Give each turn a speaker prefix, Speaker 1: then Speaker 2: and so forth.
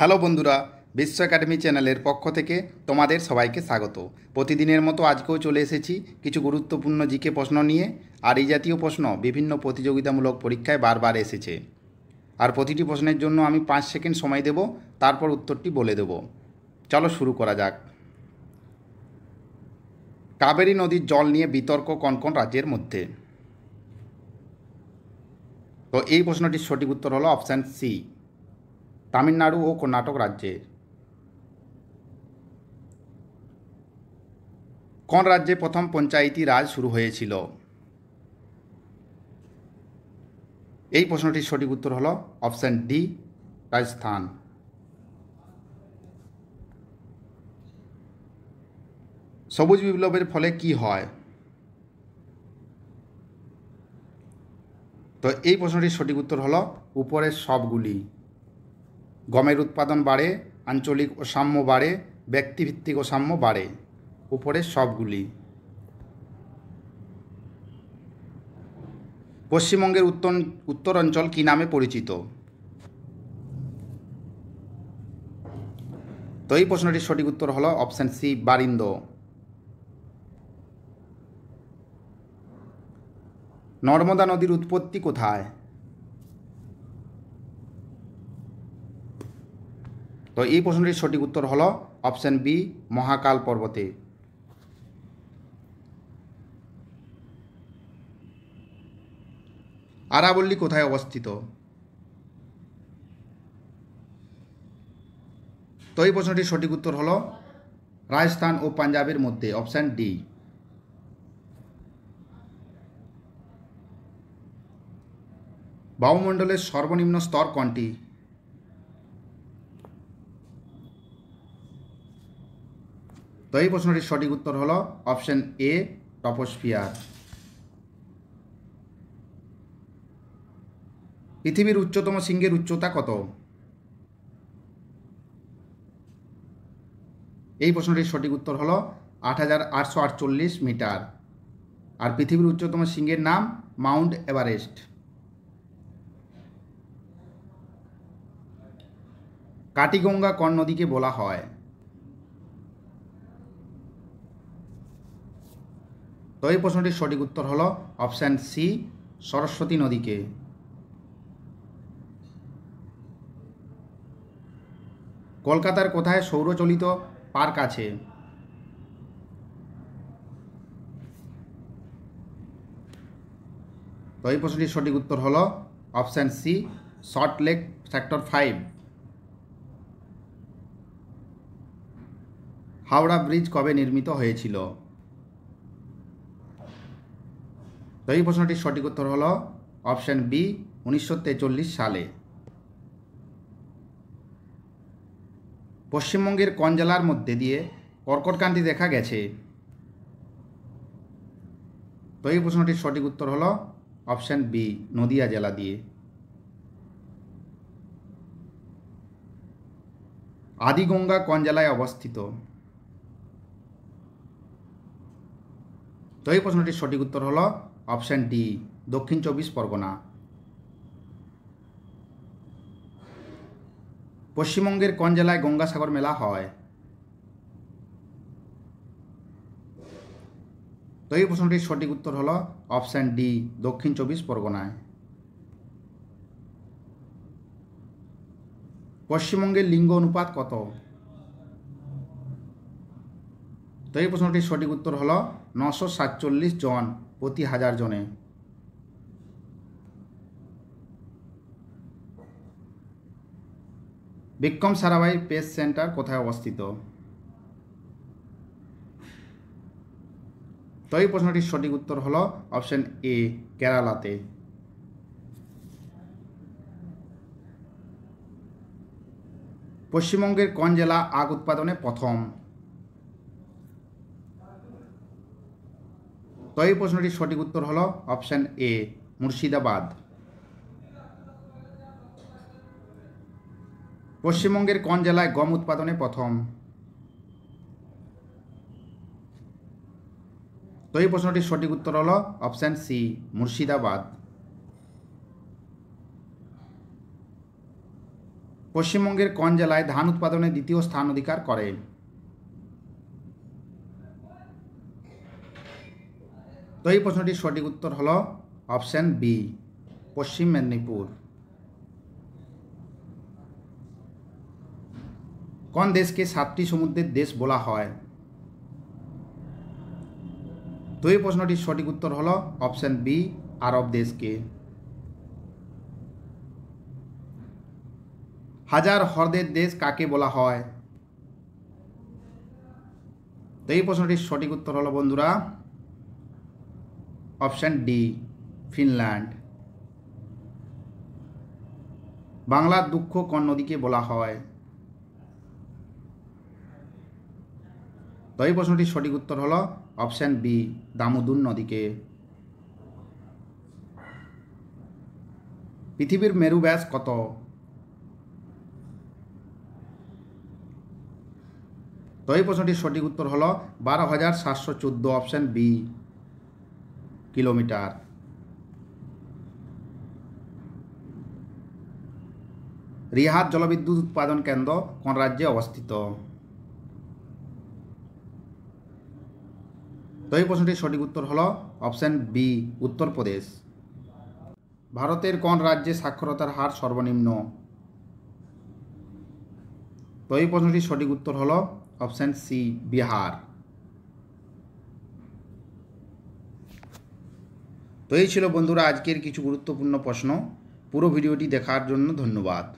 Speaker 1: hello বন্ধুরা বিশ্ব academy চ্যানেলের পক্ষ থেকে তোমাদের সবাইকে স্বাগত প্রতিদিনের মতো আজকেও চলে এসেছি কিছু গুরুত্বপূর্ণ জিকে প্রশ্ন নিয়ে আর এই জাতীয় প্রশ্ন বিভিন্ন প্রতিযোগিতামূলক পরীক্ষায় বারবার এসেছে আর প্রতিটি প্রশ্নের জন্য আমি পাঁচ সেকেন্ড সময় দেব তারপর উত্তরটি বলে দেব চলো শুরু করা যাক কাবেরী নদীর জল নিয়ে বিতর্ক কোন কোন রাজ্যের মধ্যে তো এই প্রশ্নটির সঠিক উত্তর হলো অপশান সি তামিলনাড়ু ও কর্ণাটক রাজ্যে কোন রাজ্যে প্রথম পঞ্চায়েতি রাজ শুরু হয়েছিল এই প্রশ্নটির সঠিক উত্তর হল অপশান ডি রাজস্থান সবুজ বিপ্লবের ফলে কি হয় তো এই প্রশ্নটির সঠিক উত্তর হল উপরের সবগুলি গমের উৎপাদন বাড়ে আঞ্চলিক ও সাম্য বাড়ে ব্যক্তিভিত্তিক ও সাম্য বাড়ে উপরের সবগুলি পশ্চিমবঙ্গের উত্তর উত্তরাঞ্চল কী নামে পরিচিত তো এই প্রশ্নটির সঠিক উত্তর হলো অপশান সি বারিন্দ নর্মদা নদীর উৎপত্তি কোথায় তো এই প্রশ্নটির সঠিক উত্তর হল অপশান বি মহাকাল পর্বতে আরাবল্লী কোথায় অবস্থিত তো এই প্রশ্নটির সঠিক উত্তর হল রাজস্থান ও পাঞ্জাবের মধ্যে অপশান ডি বায়ুমণ্ডলের সর্বনিম্ন স্তর কোনটি তো এই প্রশ্নটির সঠিক উত্তর হল অপশান এ টপোস্ফিয়ার পৃথিবীর উচ্চতম শৃঙ্গের উচ্চতা কত এই প্রশ্নটির সঠিক উত্তর হল আট মিটার আর পৃথিবীর উচ্চতম শৃঙ্গের নাম মাউন্ট এভারেস্ট কাটিগঙ্গা কন নদীকে বলা হয় তো এই প্রশ্নটির সঠিক উত্তর হল অপশান সি সরস্বতী নদীকে কলকাতার কোথায় সৌরচলিত পার্ক আছে তো এই প্রশ্নটির সঠিক উত্তর হল option C Salt Lake sector five Howrah bridge কবে নির্মিত হয়েছিল তো এই প্রশ্নটির সঠিক উত্তর হল অপশান বি উনিশশো সালে পশ্চিমবঙ্গের কোন জেলার মধ্যে দিয়ে কর্কটকান্তি দেখা গেছে তো এই প্রশ্নটির সঠিক উত্তর হল অপশান বি নদিয়া জেলা দিয়ে আদিগঙ্গা কোন জেলায় অবস্থিত তো এই প্রশ্নটির সঠিক উত্তর হলো অপশান ডি দক্ষিণ চব্বিশ পরগনা পশ্চিমবঙ্গের কোন জেলায় গঙ্গাসাগর মেলা হয় তো এই প্রশ্নটির সঠিক উত্তর হল অপশান ডি দক্ষিণ চব্বিশ পরগনায় পশ্চিমবঙ্গের লিঙ্গ অনুপাত কত তো এই প্রশ্নটির সঠিক উত্তর হল নশো সাতচল্লিশ জন প্রতি হাজার জনে বিক্রম সারাভাই পেস সেন্টার কোথায় অবস্থিত তো এই প্রশ্নটির সঠিক উত্তর হল অপশন এ কেরালাতে পশ্চিমবঙ্গের কোন জেলা আগ উৎপাদনে প্রথম তো প্রশ্নটির সঠিক উত্তর হল অপশান এ মুর্শিদাবাদ পশ্চিমবঙ্গের কোন জেলায় গম উৎপাদনে প্রথম তো এই প্রশ্নটির সঠিক উত্তর হল অপশান সি মুর্শিদাবাদ পশ্চিমবঙ্গের কোন জেলায় ধান উৎপাদনে দ্বিতীয় স্থান অধিকার করে তো এই প্রশ্নটির সঠিক উত্তর হল অপশান বি পশ্চিম মেদিনীপুর কোন দেশকে সাতটি সমুদ্রের দেশ বলা হয় তো এই প্রশ্নটির সঠিক উত্তর হল অপশান বি আরব দেশকে হাজার হ্রদের দেশ কাকে বলা হয় তো এই প্রশ্নটির সঠিক উত্তর হল বন্ধুরা অপশান ডি ফিনল্যান্ড বাংলার দুঃখ কোন নদীকে বলা হয় তো প্রশ্নটির সঠিক উত্তর হল অপশান বি দামোদুন নদীকে পৃথিবীর মেরু ব্যাস কত তো প্রশ্নটির সঠিক উত্তর হল বারো হাজার সাতশো চোদ্দো অপশান বি কিলোমিটার রিহাত জলবিদ্যুৎ উৎপাদন কেন্দ্র কোন রাজ্যে অবস্থিত তো এই প্রশ্নটির সঠিক উত্তর হল অপশান বি উত্তরপ্রদেশ ভারতের কোন রাজ্যে সাক্ষরতার হার সর্বনিম্ন তো এই প্রশ্নটির সঠিক উত্তর হল অপশান সি বিহার তো এই ছিল বন্ধুরা আজকের কিছু গুরুত্বপূর্ণ প্রশ্ন পুরো ভিডিওটি দেখার জন্য ধন্যবাদ